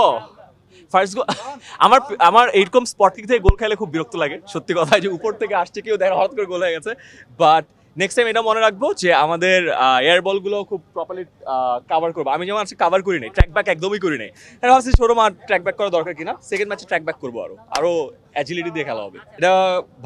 ও first গোল আমার আমার এইরকম স্পট থেকে গোল খেলে খুব বিরক্ত লাগে সত্যি কথা যে উপর থেকে আসছে কেউ দেখা হঠাৎ করে গোল হয়ে গেছে বাট নেক্সট টাইম এটা মনে রাখবো যে আমাদের এয়ার বলগুলো খুব প্রপারলি কাভার করবো আমি যেমন আছি কাভার করি নাই ট্র্যাক ব্যাক একদমই করি নাই হ্যাঁ ভাবছি ছোটো মাঠ ট্র্যাক ব্যাক করা দরকার কিনা সেকেন্ড ম্যাচে ট্র্যাক ব্যাক করবো আরও আরও অ্যাজিলিটি দিয়ে খেলা হবে এটা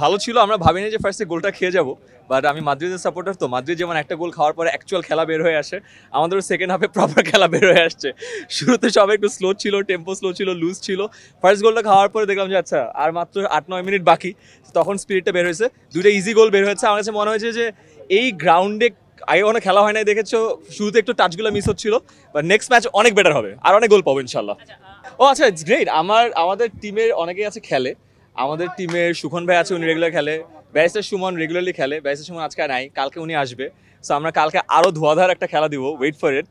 ভালো ছিল আমরা ভাবিনি যে ফার্স্টে গোলটা খেয়ে যাব বাট আমি মাদ্রিদের সাপোর্টার তো মাদ্রিদ যেমন একটা গোল খাওয়ার পরে অ্যাকচুয়াল খেলা বের হয়ে আসে আমাদেরও সেকেন্ড হাফে প্রপার খেলা বের হয়ে আসছে শুরুতে সবাই একটু স্লো ছিল টেম্পো স্লো ছিল লুজ ছিল ফার্স্ট গোলটা খাওয়ার পরে দেখলাম যে আচ্ছা আর মাত্র আট নয় মিনিট বাকি তখন স্পিরিটটা বের হয়েছে দুইটা ইজি গোল বের হয়েছে আমার কাছে মনে হয়েছে যে এই গ্রাউন্ডে আগে কোনো খেলা হয় নাই দেখেছো শুরুতে একটু টাচগুলো মিস হচ্ছিল বাট নেক্সট ম্যাচ অনেক বেটার হবে আর অনেক গোল পাবো ইনশাল্লাহ ও আচ্ছা গ্রেট আমার আমাদের টিমের অনেকেই আছে খেলে আমাদের টিমে সুখন ভাই আছে উনি রেগুলার খেলে ব্যারিস্টার সুমন রেগুলারলি খেলে ব্যারিস্টার সুমন আজকে নাই কালকে উনি আসবে সো আমরা কালকে আরও ধোয়াধার একটা খেলা দিব ওয়েট ফর ইট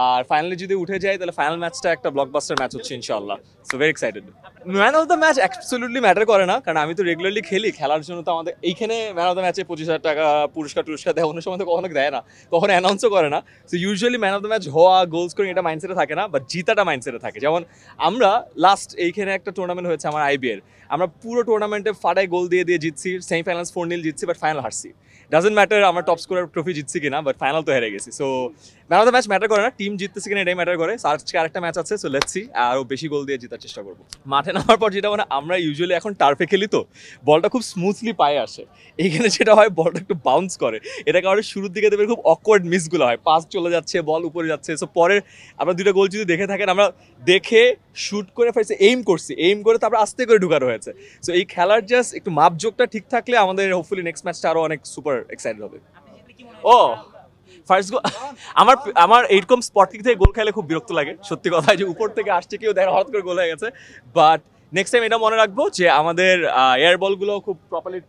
আর ফাইনালি যদি উঠে যায় তাহলে ফাইনাল ম্যাচটা একটা ব্লকবাস্টার ম্যাচ হচ্ছে ইনশাল্লাহ so very excited man of the match absolutely matter করে না কারণ আমি তো রেগুলারলি খেলি খেলার জন্য তো আমাদের এইখানে ম্যান অফ দ্য ম্যাচে পঁচিশ হাজার টাকা পুরস্কার টুরস্কার দেয় অন্য সময় তো কখনো দেয় না কখনো অ্যানাউন্সও করে না so usually man of the match হওয়া গোল স্কোরিং এটা মাইন্ডসেটে থাকে না বা জিতাটা মাইন্ডসেটে থাকে যেমন আমরা লাস্ট এইখানে একটা টুর্নামেন্ট হয়েছে আমার আইবিএল আমরা পুরো টুর্নামেন্টে ফাটায় গোল দিয়ে দিয়ে জিতছি সেমিফাইনালস ফোর নিল জিতছি বাট ফাইনাল হারছি ডাজেন্ট ম্যাটার আমরা টপ স্কোরার ট্রফি জিতছি কিনা বাট ফাইনাল তো হেরে গেছি so man of the match matter করে না টিম জিততেছে কিনা এটাই ম্যাটার করে সার্চকে আরেকটা ম্যাচ আছে সো লেটস সি আরও বেশি গোল দিয়ে জেতার চেষ্টা করবো মাঠে নামার পর যেটা মানে আমরা ইউজুয়ালি এখন টার্ফে খেলি তো বলটা খুব স্মুথলি পায়ে আসে এইখানে যেটা হয় বলটা একটু বাউন্স করে এটা কারণে শুরুর দিকে দেবে খুব অকওয়ার্ড মিসগুলো হয় পাস চলে যাচ্ছে বল উপরে যাচ্ছে সো পরে আমরা দুটো গোল যদি দেখে থাকেন আমরা দেখে শুট করে ফেলছে এইম করছি এইম করে তারপর আস্তে করে ঢুকানো হয়েছে সো এই খেলার জাস্ট একটু মাপযোগটা ঠিক থাকলে আমাদের হোপফুলি নেক্সট ম্যাচটা আরও অনেক সুপার এক্সাইটেড হবে ও ফার্স্ট গোল আমার আমার এইরকম স্পট থেকে গোল খেলে খুব বিরক্ত লাগে সত্যি কথা যে উপর থেকে আসছে কেউ দেখা হঠাৎ করে গোল হয়ে গেছে বাট নেক্সট টাইম এটা মনে রাখবো যে আমাদের এয়ার বলগুলো খুব প্রপারলি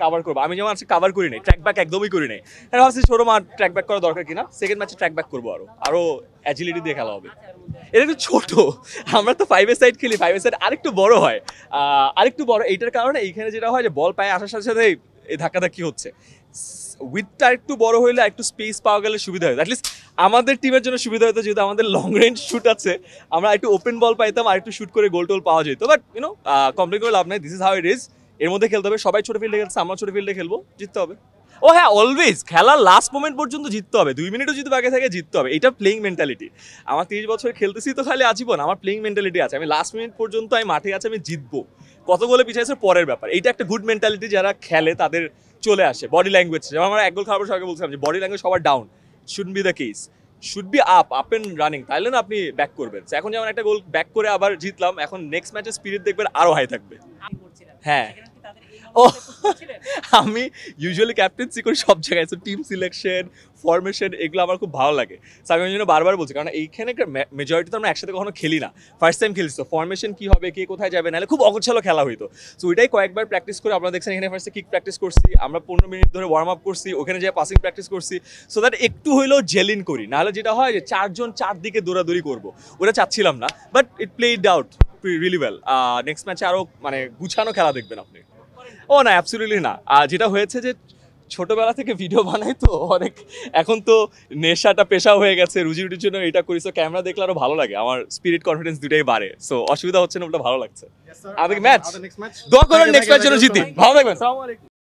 কাভার করবো আমি যেমন আজকে কাভার করি নাই ট্র্যাক ব্যাক একদমই করি নাই এটা ভাবছি ছোটো মাঠ ট্র্যাক ব্যাক করা দরকার কিনা সেকেন্ড ম্যাচে ট্র্যাক ব্যাক করবো আরও আরও অ্যাজিলিটি দিয়ে খেলা হবে এটা একটু ছোট আমরা তো ফাইভের সাইড খেলি ফাইভের সাইড আরেকটু বড় হয় আরেকটু বড় এইটার কারণে এইখানে যেটা হয় যে বল পায়ে আসার সাথে সাথে এই ধাক্কাধাক্কি হচ্ছে উইথটা একটু বড় হইলে একটু স্পেস পাওয়া গেলে সুবিধা হয়তো অ্যাটলিস্ট আমাদের টিমের জন্য সুবিধা হতো যেহেতু আমাদের লং রেঞ্জ শ্যুট আছে আমরা একটু ওপেন বল পাইতাম আর একটু শ্যুট করে গোল টোল পাওয়া যেত বাট ইউনো কমপ্লিট করে লাভ নাই this is how it is এর মধ্যে খেলতে হবে সবাই ছোটো ফিল্ডে খেলছে আমরা ছোটো ফিল্ডে খেলবো জিততে হবে ও হ্যাঁ অলওয়েজ খেলার লাস্ট মোমেন্ট পর্যন্ত জিততে হবে দুই মিনিটও যদি বাকি থাকে জিততে হবে এটা প্লেইং মেন্টালিটি আমার তিরিশ বছর খেলতেছি তো খালি আজীবন আমার প্লেইং মেন্টালিটি আছে আমি লাস্ট মিনিট পর্যন্ত আমি মাঠে আছে আমি জিতবো কত গোলে পিছিয়েছে পরের ব্যাপার এটা একটা গুড মেন্টালিটি যারা খেলে তাদের চলে আসে বডি ল্যাঙ্গুয়েজ যেমন আমরা গোল খাবার সবাইকে বলছিলাম যে বডি ল্যাঙ্গুয়েজ সবার down should be the case should be up up and running তাহলে না আপনি ব্যাক করবেন এখন যেমন একটা গোল ব্যাক করে আবার জিতলাম এখন নেক্সট ম্যাচে স্পিরিট দেখবেন আরও হাই থাকবে হ্যাঁ ও আমি ইউজুয়ালি ক্যাপ্টেন্সি করি সব জায়গায় সো টিম সিলেকশন ফরমেশন এগুলো আমার খুব ভালো লাগে সো আমি ওই জন্য বারবার বলছি কারণ এইখানে মেজরিটি তো আমরা একসাথে কখনো খেলি না ফার্স্ট টাইম খেলছি তো ফরমেশন কী হবে কে কোথায় যাবে নাহলে খুব অগোছালো খেলা হইতো সো ওইটাই কয়েকবার প্র্যাকটিস করে আপনারা দেখছেন এখানে ফার্স্টে কিক প্র্যাকটিস করছি আমরা পনেরো মিনিট ধরে ওয়ার্ম আপ করছি ওখানে যেয়ে পাসিং প্র্যাকটিস করছি সো দ্যাট একটু হইলেও জেলিন করি নাহলে যেটা হয় যে চারজন চারদিকে দৌড়াদৌড়ি করবো ওটা চাচ্ছিলাম না but it played out really well next ম্যাচে আরও মানে গুছানো খেলা দেখবেন আপনি ও না অ্যাবসুলিটলি না আর যেটা হয়েছে যে ছোটবেলা থেকে ভিডিও বানাই তো অনেক এখন তো নেশাটা পেশা হয়ে গেছে রুজি রুটির জন্য এটা করি সো ক্যামেরা দেখলে আরো ভালো লাগে আমার স্পিরিট কনফিডেন্স দুটাই বাড়ে সো অসুবিধা হচ্ছে না ওটা ভালো লাগছে আমি ম্যাচ দোয়া করুন নেক্সট ম্যাচ জন্য জিতি ভালো থাকবেন